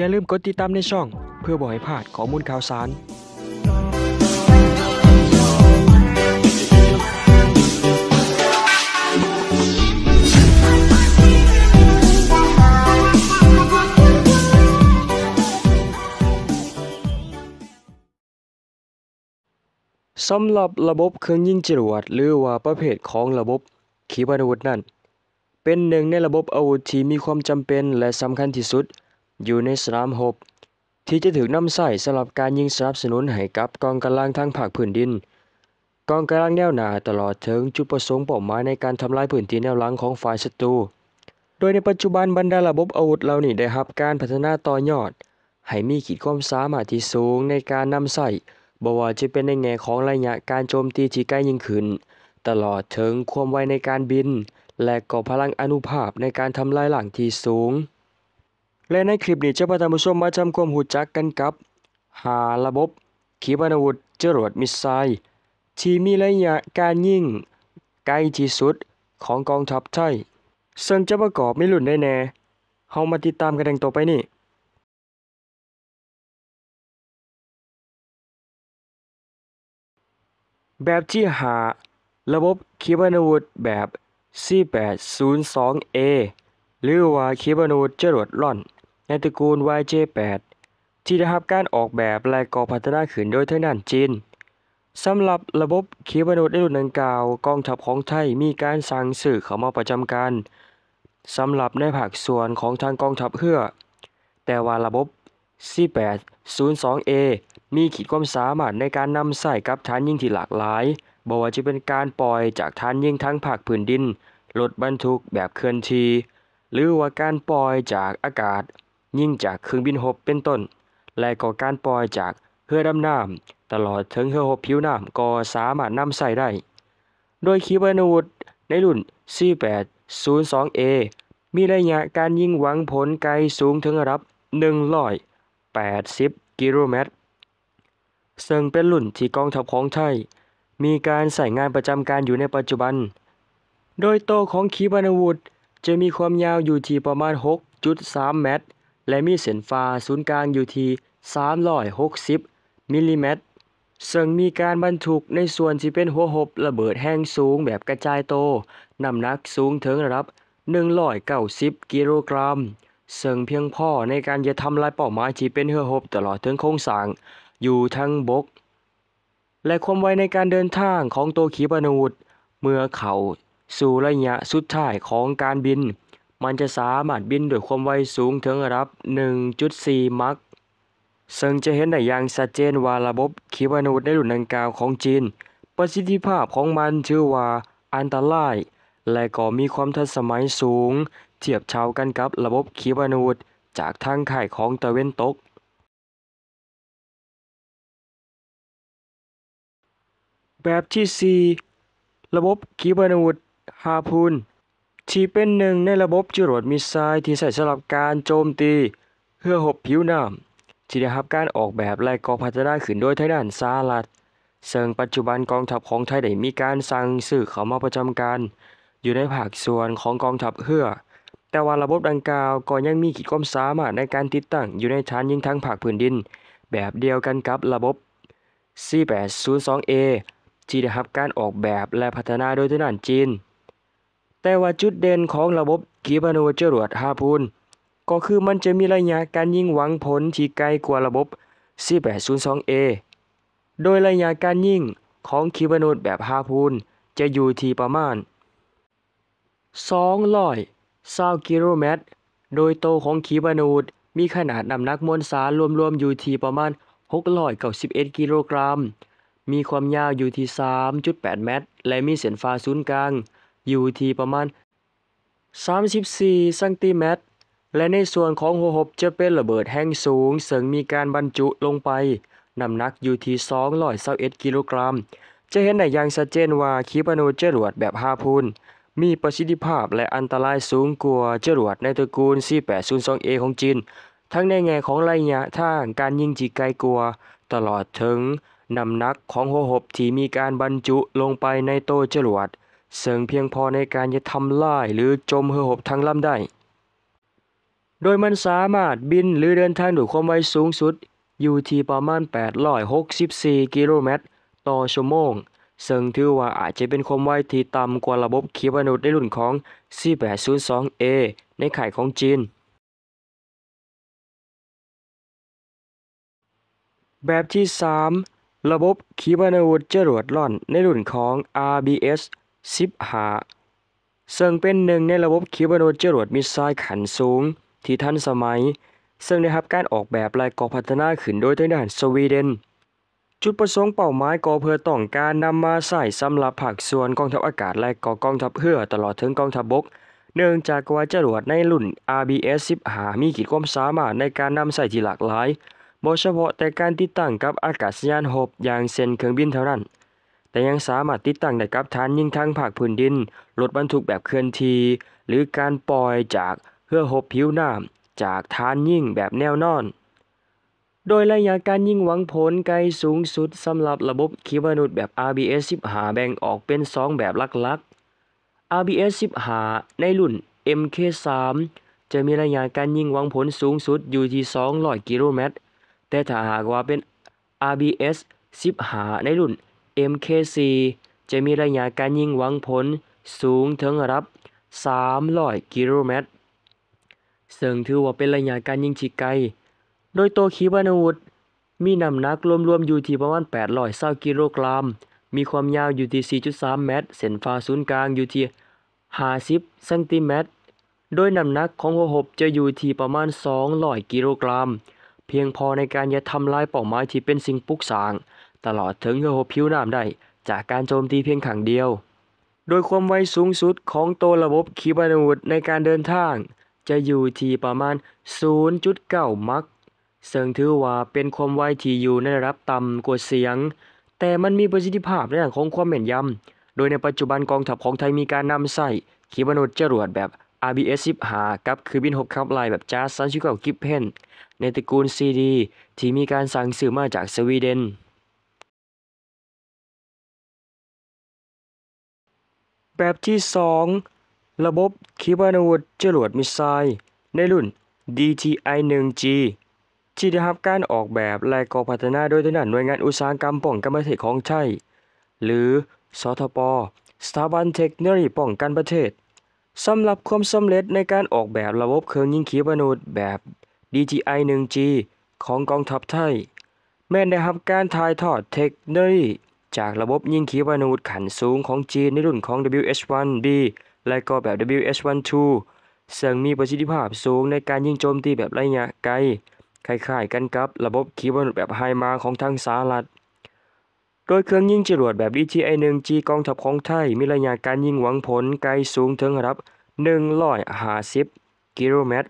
อย่าลืมกดติดตามในช่องเพื่อบ่อหพลาดข้อมูลข่าวสารสำหรับระบบเครื่องยิงจรวดหรือว่าประเภทของระบบขีปนาวุธนั้นเป็นหนึ่งในระบบอาวุธที่มีความจำเป็นและสำคัญที่สุดอยู่ในสนามหบที่จะถือนำใส่สำหรับการยิงสนับสนุนให้กับกองกำลังทางภาคพื้นดิน กองกำลังแนวหนาตลอดถึงจุดประสงค์เป้าหมายในการทำลายพื้นที่แนวหลังของฝ่ายศัตรูโดยในปัจจุบันบรรดาระบบอาวุธเหล่านี้ได้รับการพัฒนาต่อยอด ให้มีขีดความสามารถที่สูงในการนำใส่บ่ว่าจะเป็นในแง่ของระยะการโจมตีที่ใกล้ยิ่งขึ้น ตลอดถึงความไวในการบิน และก็พลังอนุภาพในการทำลายหลังที่สูงและในคลิปนี้จะพาท่านผู้ชมมาทำความหูจักกันกับ หาระบบขีปนาวุธจรวดมิสไซล์ที่มีระยะการยิงไกลที่สุดของกองทัพไทยซึ่งจะประกอบไม่หลุได้แน่เฮามาติดตามกันดังต่อไปนี่ แบบที่หาระบบคีบานุธแบบ C802A หรือว่าคีบานุธจรวดล่อนในตระกูล YJ8 ที่ได้รับการออกแบบและก่อพัฒนาขึ้นโดยทาันจินสำหรับระบบขีปนาวุธในรุ่นดังกล่าวกองทัพของไทยมีการสั่งสื่อเข้ามาประจำการสำหรับในภาคส่วนของทางกองทัพเพื่อแต่ว่าระบบ C802A มีขีดความสามารถในการนำใส่กับฐานยิงที่หลากหลายบ่ว่าจะเป็นการปล่อยจากฐานยิงทั้งภาคพื้นดินรถบรรทุกแบบเคลื่อนที่หรือว่าการปล่อยจากอากาศยิ่งจากเครื่องบินหบเป็นต้น และก็การปล่อยจากเรือดำน้ำ ตลอดถึงเรือหบผิวน้ำก็สามารถนำใส่ได้ โดยขีปนาวุธในรุ่น 4802A มีระยะการยิงหวังผลไกลสูงถึงระดับ 180 กิโลเมตร ซึ่งเป็นรุ่นที่กองทัพของไทย มีการใส่งานประจำการอยู่ในปัจจุบัน โดยโตของขีปนาวุธจะมีความยาวอยู่ที่ประมาณ 6.3 เมตรและมีเส้นฟ้าศูนย์กลางอยู่ที่ 360มิลลิเมตรซึ่งมีการบรรทุกในส่วนที่เป็นหัวหบระเบิดแห้งสูงแบบกระจายโตน้ำหนักสูงถึงระดับ 190 กิโลกรัมซึ่งเพียงพอในการจะทำลายเป้าหมายที่เป็นหัวหบตลอดถึงโครงสร้าง อยู่ทั้งบก และความไวในการเดินทางของตัวขีปนาวุธเมื่อเขาสู่ระยะสุดท้ายของการบินมันจะสามารถบินด้วยความไวสูงถึงระดับ 1.4 มัคซึ่งจะเห็นได้อย่างชัดเจนว่าระบบขีปนาวุธในรุ่นดังกล่าวของจีน ประสิทธิภาพของมันชื่อว่าอันตราย และก็มีความทันสมัยสูง เทียบเท่ากันกับระบบขีปนาวุธจากทางข่ายของตะเวนตก แบบที่ 4 ระบบขีปนาวุธฮาพูนที่เป็นหนึ่งในระบบจรวดมิสไซล์ที่ใช้สำหรับการโจมตี เพื่อหบผิวน้ำที่ได้รับการออกแบบและก่อพัฒนาขึ้นโดยทางด้านสหรัฐซึ่งปัจจุบันกองทัพของไทยได้มีการสั่งซื้อเข้ามาประจำการ อยู่ในภาคส่วนของกองทัพเพือแต่ว่าระบบดังกล่าวก็ยังมีขีดความสามารถในการติดตั้งอยู่ในฐานยิงทางภาคพื้นดิน แบบเดียวกันกับระบบ C802A ที่ได้รับการออกแบบและพัฒนาโดยทางด้านจีนแต่ว่าจุดเด่นของระบบกีบานูจรวดฮาพูนก็คือมันจะมีระยะการยิงหวังผลที่ไกลกว่าระบบ4 8 0 2 a โดยระยะการยิงของขีบานูแบบฮาพูนจะอยู่ที่ประมาณ2 0 0กิโลเมตร โดยโตของขีบานูธมีขนาดน้ำหนักมวลสารรวมๆอยู่ที่ประมาณ691กิโลกรัม มีความยาวอยู่ที่3.8 เมตร และมีเส้นฟ้าศูนย์กลางอยู่ที่ประมาณ 34ซนติเมตร และในส่วนของหัวหบจะเป็นระเบิดแห้งสูงซึ่งมีการบรรจุลงไป น้ำหนักอยู่ที่221กิโลกรัม จะเห็นได้อย่างชัดเจนว่าคีปานูเจรวดแบบ5าพูนมีประสิทธิภาพและอันตรายสูงกว่าจรวดในตระกูล C802A ของจีนทั้งในแง่ของระยะทางการยิงจีไกลกว่า ตลอดถึงน้ำหนักของหัวหบที่มีการบรรจุลงไปในโตจรวดเสริงเพียงพอในการจะทำลายหรือจมเหือหบทางลำได้ โดยมันสามารถบินหรือเดินทางด้วยความไวสูงสุด อยู่ที่ประมาณ 864 กิโลเมตรต่อชั่วโมงซึ่งถือว่าอาจจะเป็นความไวที่ต่ำกว่าระบบขีปนาวุธในรุ่นของ C802A ในข่ายของจีน แบบที่ 3 ระบบขีปนาวุธจรวดล่อนในรุ่นของ RBS 15ซึ่งเป็นหนึ่งในระบบคิวบโนจรวดมิสไซล์ขันสูง ที่ทันสมัย ซึ่งได้รับการออกแบบและก่อพัฒนาขึ้นโดยทางด้านสวีเดน จุดประสงค์เป้าหมายก่อเพื่อต้องการนำมาใส่สำหรับผักส่วนกองทัพอากาศและก่อกองทัพเรือตลอดถึงกองทัพบก เนื่องจากว่าจรวดในรุ่น RBS 15มีขีดความสามารถในการนำใส่ที่หลากหลายโดยเฉพาะแต่การติดตั้งกับอากาศยานหบอย่างเซนเครื่องบินเท่านั้นแต่ยังสามารถติดตั้งได้กับฐานยิงทางภาคพื้นดิน รถบรรทุกแบบเคลื่อนที่ หรือการปล่อยจากเพื่อหบผิวน้ำจากฐานยิงแบบแนวนอน โดยระยะการยิงหวังผลไกลสูงสุดสำหรับระบบขีปนาวุธแบบ RBS 15แบ่งออกเป็น 2 แบบหลักๆ RBS 15ในรุ่น MK3 จะมีระยะการยิงหวังผลสูงสุดอยู่ที่200กิโลเมตร แต่ถ้าหากว่าเป็น RBS 15ในรุ่น MK4 จะมีระยะการยิงหวังผล สูงถึงระดับ 300 กิโลเมตรซึ่งถือว่าเป็นระยะการยิงที่ไกล โดยตัวขีปนาวุธมีน้ำหนักรวมๆอยู่ที่ประมาณ 8 0 0กิโลกรัม มีความยาวอยู่ที่ 4.3เมตรเส้นฟาศูนย์กลาง อยู่ที่ 50เซนติเมตร โดยน้ำหนักของหัวหบ จะอยู่ที่ประมาณ 200 กิโลกรัม เพียงพอในการจะทำลายเป้าหมายที่เป็นสิ่งปลุกสร้างตลอดถึงระหบผิวน้ำได้ จากการโจมตีเพียงขังเดียว โดยความไวสูงสุดของตัวระบบคีบนาวูดในการเดินทาง จะอยู่ที่ประมาณ 0.9 มัคซึ่งถือว่าเป็นความไวที่อยู่ในระดับต่ำกว่าเสียง แต่มันมีประสิทธิภาพในเรื่องของความแม่นยำโดยในปัจจุบันกองทัพของไทยมีการนำใส่คีบนาวูดจรวดแบบ RBS 15กับคือบิน6ครับลายแบบจ้าซันชิเกากิปเพน ในตระกูล CD ที่มีการสั่งซื้อมาจากสวีเดนแบบที่ 2 ระบบขีปนาวุธจรวดมิสไซล์ในรุ่น DTI-1G ที่ได้รับการออกแบบ และก่อพัฒนาโดยทางด้านหน่วยงานอุตสาหกรรมป้องกันประเทศของไทยหรือสทปสถาบันเทคโนโลยีป้องกันประเทศสำหรับความสำเร็จในการออกแบบระบบเครื่องยิงขีปนาวุธแบบ DTI-1G ของกองทัพไทย แม้ได้รับการถ่ายทอดเทคโนโลยีจากระบบยิงขีปนาวุธขันสูงของจีนในรุ่นของ w h 1 b และก็แบบ WH-12 ซึ่งมีประสิทธิภาพสูงในการยิงโจมตีแบบระยะไกลคล้ายๆกันกับระบบขีปนาวุธแบบไฮมาของทางสหรัฐโดยเครื่องยิงจรวดแบบ DTI-1G กองทัพของไทยมีระยะการยิงหวังผลไกลสูงถึงระดับ 150 กิโลเมตร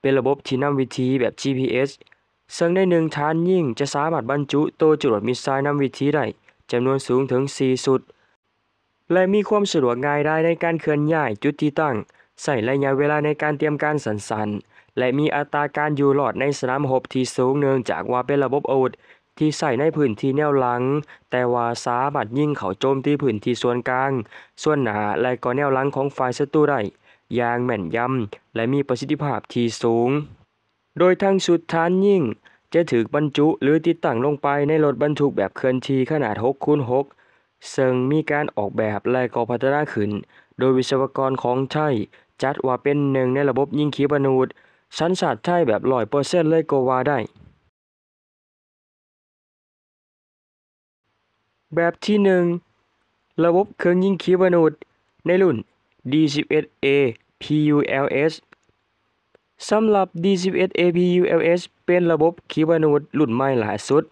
เป็นระบบที่นำวิธีแบบ GPS ซึ่งในหนึ่งฐานยิ่ง จะสามารถบรรจุตัวจรวดมิสไซล์นำวิธีได้จำนวนสูงถึง 4 สุด และมีความสะดวกง่ายได้ในการเคลื่อนย้ายจุดที่ตั้ง ใส่ระยะเวลาในการเตรียมการสันสันและมีอัตราการอยู่รอดในสนามหบที่สูงเนื่องจากว่าเป็นระบบอาวุธที่ใส่ในพื้นที่แนวหลัง แต่ว่าสามารถยิงเขาโจมตีพื้นที่ส่วนกลาง ส่วนหนาและก็แนวหลังของฝ่ายศัตรูได้อย่างแม่นยำและมีประสิทธิภาพที่สูงโดยทั้งชุดฐานยิ่ง จะถือบรรจุหรือติดตั้งลงไปในรถบรรทุกแบบเคลื่อนที่ขนาด 6คูณ6ซึ่งมีการออกแบบและก่อพัฒนาขึ้น โดยวิศวกรของไทยจัดว่าเป็นหนึ่งในระบบยิงขีปนาวุธสันสาตไทยแบบลอยเปอร์เซ็นต์เลยก็ว่าได้ แบบที่หนึ่งระบบเครื่องยิงขีปนาวุธในรุ่น D11A PULS สำหรับ D11 APULS เป็นระบบคีปนาวุธรุ่นใหม่ลาาสุด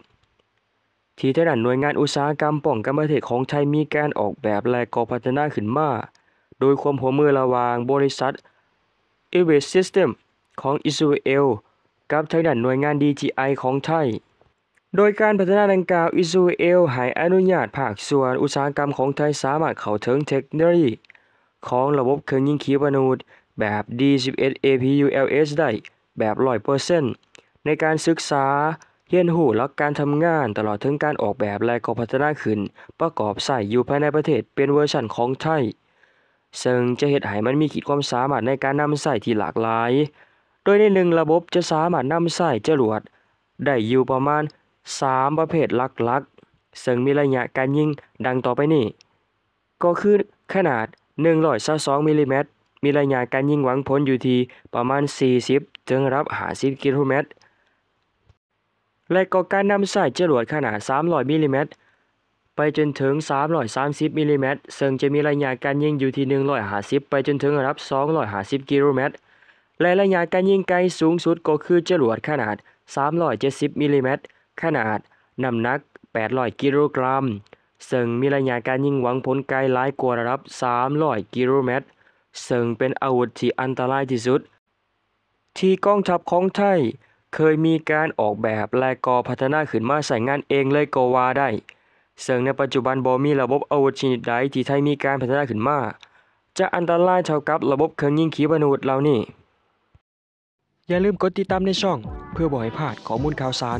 ที่ทางหน่วยงานอุตสาหกรรมป้องกันประเทศของไทยมีการออกแบบและก่อพัฒนาขึ้นมา โดยความหัวมือระวางบริษัท e v e s System ของอิสราเอลกับทางด้านหน่วยงาน DGI ของไทย โดยการพัฒนาดังกล่าวอิสราเอลให้อนุญาตภาคส่วนอุตสาหกรรมของไทยสามารถเข้าถึงเทคโนโลยีของระบบเครื่องยิงขีปนาวุธแบบ D11 APULS ได้ แบบ 100%ในการศึกษาเรียนหูและการทำงานตลอดถึงการออกแบบและก็พัฒนาขึ้น ประกอบใส่อยู่ภายในประเทศเป็นเวอร์ชันของไทย ซึ่งจะเห็ดให้มันมีขีดความสามารถ ในการนำใส่ที่หลากหลาย โดยในหนึ่งระบบจะสามารถนำใส่จรวด ได้อยู่ประมาณ 3 ประเภทหลักๆ ซึ่งมีระยะการยิงดังต่อไปนี้ ก็คือขนาด122มิลลิเมตรมีระยะการยิงหวังผลอยู่ที่ประมาณ 40 ถึงรับ50กิโลเมตร และก็การนำสายจรวดขนาด 300มิลลิเมตรไปจนถึง 330มิลลิเมตรซึ่งจะมีระยะการยิงอยู่ที่150ไปจนถึงรับ250กิโลเมตร และระยะการยิงไกลสูงสุดก็คือจรวดขนาด 370มิลลิเมตรขนาดน้ำหนัก 800 กิโลกรัม ซึ่งมีระยะการยิงหวังผลไกลหลายกว่าระดับ 300 กิโลเมตรซึ่งเป็นอาวุธที่อันตรายที่สุดที่กองทัพของไทยเคยมีการออกแบบและก่อพัฒนาขึ้นมาใส่งานเองเลยก็ว่าได้ซึ่งในปัจจุบันบ่มีระบบอาวุธชนิดใดที่ไทยมีการพัฒนาขึ้นมาจะอันตรายเท่ากับระบบเครื่องยิงขีปนาวุธเหล่านี้ อย่าลืมกดติดตามในช่องเพื่อบ่ให้พลาดข้อมูลข่าวสาร